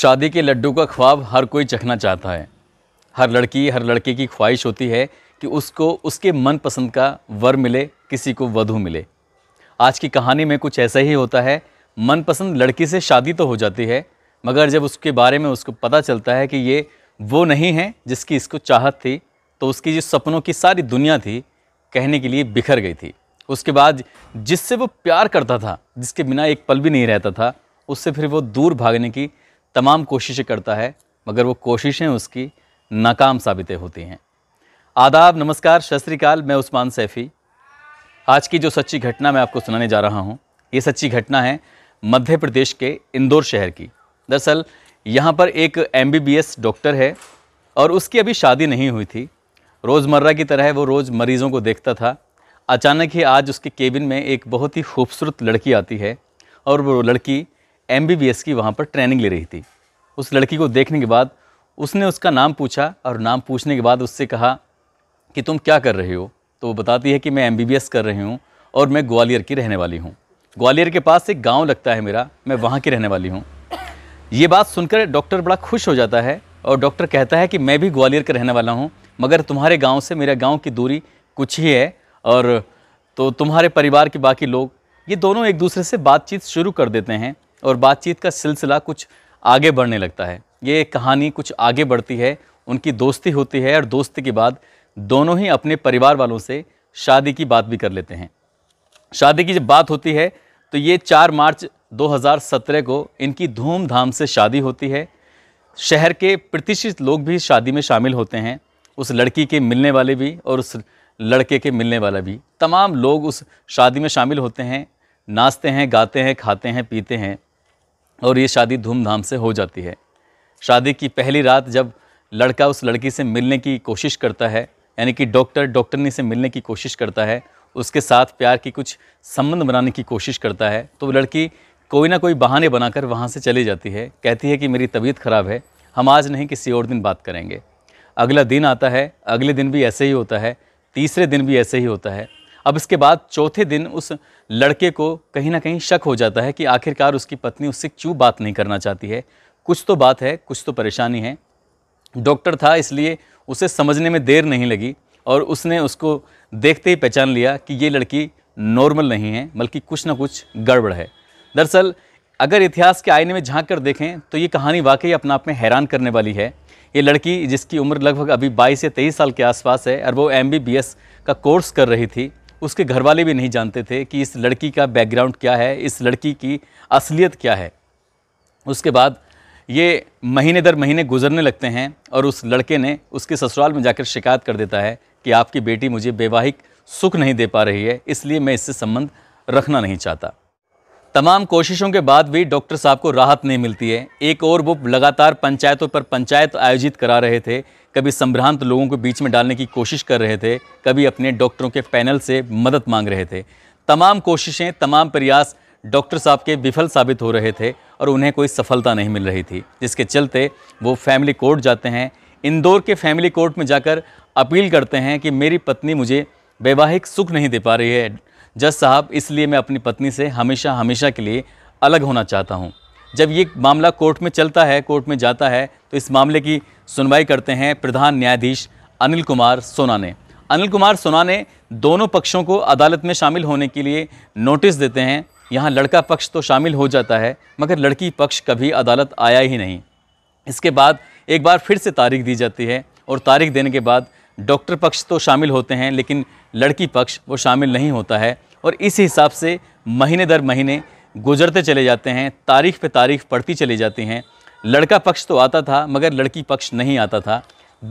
शादी के लड्डू का ख्वाब हर कोई चखना चाहता है हर लड़की हर लड़के की ख्वाहिश होती है कि उसको उसके मनपसंद का वर मिले किसी को वधू मिले आज की कहानी में कुछ ऐसा ही होता है मनपसंद लड़की से शादी तो हो जाती है मगर जब उसके बारे में उसको पता चलता है कि ये वो नहीं है जिसकी इसको चाहत थी तो उसकी जो सपनों की सारी दुनिया थी कहने के लिए बिखर गई थी उसके बाद जिससे वो प्यार करता था जिसके बिना एक पल भी नहीं रहता था उससे फिर वो दूर भागने की तमाम कोशिशें करता है मगर वो कोशिशें उसकी नाकाम साबितें होती हैं आदाब नमस्कार शस्त्रीकाल मैं उस्मान सैफ़ी आज की जो सच्ची घटना मैं आपको सुनाने जा रहा हूँ ये सच्ची घटना है मध्य प्रदेश के इंदौर शहर की दरअसल यहाँ पर एक एम डॉक्टर है और उसकी अभी शादी नहीं हुई थी रोज़मर्रा की तरह वो रोज़ मरीज़ों को देखता था अचानक ही आज उसके केबिन में एक बहुत ही खूबसूरत लड़की आती है और वो लड़की एम की वहाँ पर ट्रेनिंग ले रही थी उस लड़की को देखने के बाद उसने उसका नाम पूछा और नाम पूछने के बाद उससे कहा कि तुम क्या कर रहे हो तो वो बताती है कि मैं एम कर रही हूँ और मैं ग्वालियर की रहने वाली हूँ ग्वालियर के पास एक गांव लगता है मेरा मैं वहाँ की रहने वाली हूँ ये बात सुनकर डॉक्टर बड़ा खुश हो जाता है और डॉक्टर कहता है कि मैं भी ग्वालियर का रहने वाला हूँ मगर तुम्हारे गांव से मेरे गांव की दूरी कुछ ही है और तो तुम्हारे परिवार के बाकी लोग ये दोनों एक दूसरे से बातचीत शुरू कर देते हैं और बातचीत का सिलसिला कुछ आगे बढ़ने लगता है ये कहानी कुछ आगे बढ़ती है उनकी दोस्ती होती है और दोस्ती के बाद दोनों ही अपने परिवार वालों से शादी की बात भी कर लेते हैं शादी की जब बात होती है तो ये चार मार्च 2017 को इनकी धूमधाम से शादी होती है शहर के प्रतिष्ठित लोग भी शादी में शामिल होते हैं उस लड़की के मिलने वाले भी और उस लड़के के मिलने वाला भी तमाम लोग उस शादी में शामिल होते हैं नाचते हैं गाते हैं खाते हैं पीते हैं और ये शादी धूमधाम से हो जाती है शादी की पहली रात जब लड़का उस लड़की से मिलने की कोशिश करता है यानी कि डॉक्टर डॉक्टरनी से मिलने की कोशिश करता है उसके साथ प्यार की कुछ संबंध बनाने की कोशिश करता है तो लड़की कोई ना कोई बहाने बनाकर वहाँ से चली जाती है कहती है कि मेरी तबीयत ख़राब है हम आज नहीं किसी और दिन बात करेंगे अगला दिन आता है अगले दिन भी ऐसे ही होता है तीसरे दिन भी ऐसे ही होता है अब इसके बाद चौथे दिन उस लड़के को कहीं ना कहीं शक हो जाता है कि आखिरकार उसकी पत्नी उससे क्यों बात नहीं करना चाहती है कुछ तो बात है कुछ तो परेशानी है डॉक्टर था इसलिए उसे समझने में देर नहीं लगी और उसने उसको देखते ही पहचान लिया कि ये लड़की नॉर्मल नहीं है बल्कि कुछ ना कुछ गड़बड़ है दरअसल अगर इतिहास के आईने में झांक कर देखें तो ये कहानी वाकई अपने आप में हैरान करने वाली है ये लड़की जिसकी उम्र लगभग अभी 22 से 23 साल के आसपास है और वो एम का कोर्स कर रही थी उसके घर वाले भी नहीं जानते थे कि इस लड़की का बैकग्राउंड क्या है इस लड़की की असलियत क्या है उसके बाद ये महीने दर महीने गुजरने लगते हैं और उस लड़के ने उसके ससुराल में जाकर शिकायत कर देता है कि आपकी बेटी मुझे वैवाहिक सुख नहीं दे पा रही है इसलिए मैं इससे संबंध रखना नहीं चाहता तमाम कोशिशों के बाद भी डॉक्टर साहब को राहत नहीं मिलती है एक और वो लगातार पंचायतों पर पंचायत आयोजित करा रहे थे कभी संभ्रांत लोगों को बीच में डालने की कोशिश कर रहे थे कभी अपने डॉक्टरों के पैनल से मदद मांग रहे थे तमाम कोशिशें तमाम प्रयास डॉक्टर साहब के विफल साबित हो रहे थे और उन्हें कोई सफलता नहीं मिल रही थी जिसके चलते वो फैमिली कोर्ट जाते हैं इंदौर के फैमिली कोर्ट में जाकर अपील करते हैं कि मेरी पत्नी मुझे वैवाहिक सुख नहीं दे पा रही है जज साहब इसलिए मैं अपनी पत्नी से हमेशा हमेशा के लिए अलग होना चाहता हूँ जब ये मामला कोर्ट में चलता है कोर्ट में जाता है तो इस मामले की सुनवाई करते हैं प्रधान न्यायाधीश अनिल कुमार सोना ने अनिल कुमार सोना ने दोनों पक्षों को अदालत में शामिल होने के लिए नोटिस देते हैं यहाँ लड़का पक्ष तो शामिल हो जाता है मगर लड़की पक्ष कभी अदालत आया ही नहीं इसके बाद एक बार फिर से तारीख दी जाती है और तारीख देने के बाद डॉक्टर पक्ष तो शामिल होते हैं लेकिन लड़की पक्ष वो शामिल नहीं होता है और इस हिसाब से महीने दर महीने गुजरते चले जाते हैं तारीख पे तारीख पड़ती चली जाती हैं लड़का पक्ष तो आता था मगर लड़की पक्ष नहीं आता था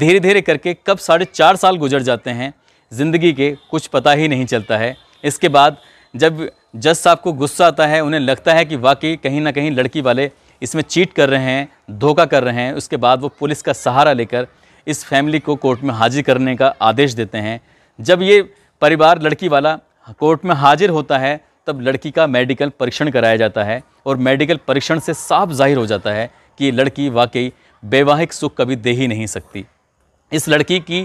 धीरे धीरे करके कब साढ़े चार साल गुजर जाते हैं ज़िंदगी के कुछ पता ही नहीं चलता है इसके बाद जब जज साहब को गुस्सा आता है उन्हें लगता है कि वाकई कहीं ना कहीं लड़की वाले इसमें चीट कर रहे हैं धोखा कर रहे हैं उसके बाद वो पुलिस का सहारा लेकर इस फैमिली को कोर्ट में हाजिर करने का आदेश देते हैं जब ये परिवार लड़की वाला कोर्ट में हाजिर होता है तब लड़की का मेडिकल परीक्षण कराया जाता है और मेडिकल परीक्षण से साफ जाहिर हो जाता है कि लड़की वाकई वैवाहिक सुख कभी दे ही नहीं सकती इस लड़की की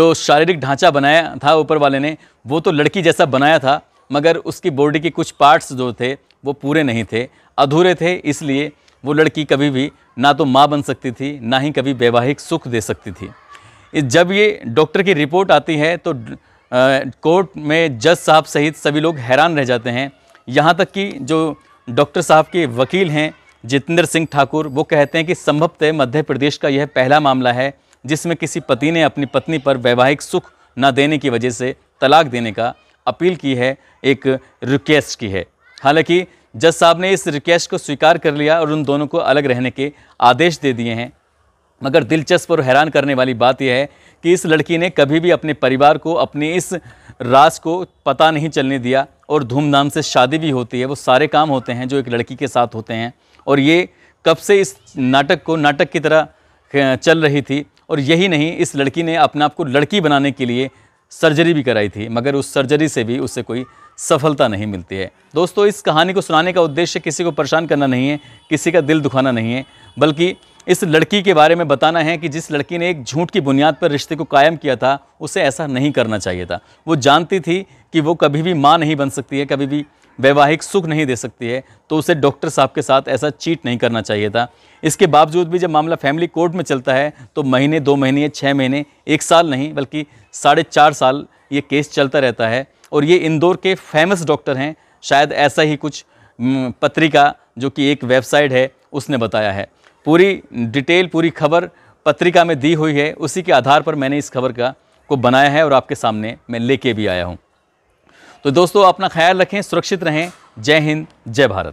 जो शारीरिक ढांचा बनाया था ऊपर वाले ने वो तो लड़की जैसा बनाया था मगर उसकी बॉडी के कुछ पार्ट्स जो थे वो पूरे नहीं थे अधूरे थे इसलिए वो लड़की कभी भी ना तो माँ बन सकती थी ना ही कभी वैवाहिक सुख दे सकती थी जब ये डॉक्टर की रिपोर्ट आती है तो कोर्ट में जज साहब सहित सभी लोग हैरान रह जाते हैं यहाँ तक कि जो डॉक्टर साहब के वकील हैं जितेंद्र सिंह ठाकुर वो कहते हैं कि संभवतः मध्य प्रदेश का यह पहला मामला है जिसमें किसी पति ने अपनी पत्नी पर वैवाहिक सुख न देने की वजह से तलाक देने का अपील की है एक रिक्वेस्ट की है हालांकि जज साहब ने इस रिक्वेस्ट को स्वीकार कर लिया और उन दोनों को अलग रहने के आदेश दे दिए हैं मगर दिलचस्प और हैरान करने वाली बात यह है कि इस लड़की ने कभी भी अपने परिवार को अपने इस राज को पता नहीं चलने दिया और धूमधाम से शादी भी होती है वो सारे काम होते हैं जो एक लड़की के साथ होते हैं और ये कब से इस नाटक को नाटक की तरह चल रही थी और यही नहीं इस लड़की ने अपने आप को लड़की बनाने के लिए सर्जरी भी कराई थी मगर उस सर्जरी से भी उससे कोई सफलता नहीं मिलती है दोस्तों इस कहानी को सुनाने का उद्देश्य किसी को परेशान करना नहीं है किसी का दिल दुखाना नहीं है बल्कि इस लड़की के बारे में बताना है कि जिस लड़की ने एक झूठ की बुनियाद पर रिश्ते को कायम किया था उसे ऐसा नहीं करना चाहिए था वो जानती थी कि वो कभी भी माँ नहीं बन सकती है कभी भी वैवाहिक सुख नहीं दे सकती है तो उसे डॉक्टर साहब के साथ ऐसा चीट नहीं करना चाहिए था इसके बावजूद भी जब मामला फैमिली कोर्ट में चलता है तो महीने दो महीने या छः महीने एक साल नहीं बल्कि साढ़े चार साल ये केस चलता रहता है और ये इंदौर के फेमस डॉक्टर हैं शायद ऐसा ही कुछ पत्रिका जो कि एक वेबसाइट है उसने बताया है पूरी डिटेल पूरी खबर पत्रिका में दी हुई है उसी के आधार पर मैंने इस खबर का को बनाया है और आपके सामने मैं लेके भी आया हूँ तो दोस्तों अपना ख्याल रखें सुरक्षित रहें जय हिंद जय भारत